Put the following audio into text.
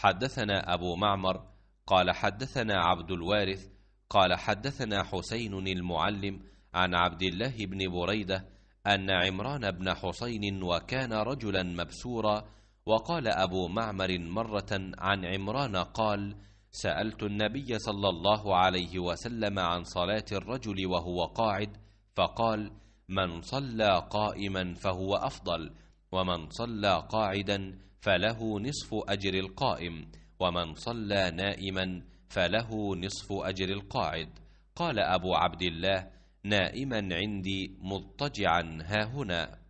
حدثنا أبو معمر قال حدثنا عبد الوارث قال حدثنا حسين المعلم عن عبد الله بن بريدة أن عمران بن حسين وكان رجلا مبسورا وقال أبو معمر مرة عن عمران قال سألت النبي صلى الله عليه وسلم عن صلاة الرجل وهو قاعد فقال من صلى قائما فهو أفضل ومن صلى قاعدا فله نصف أجر القائم ومن صلى نائما فله نصف أجر القاعد قال أبو عبد الله نائما عندي مضطجعا ها هنا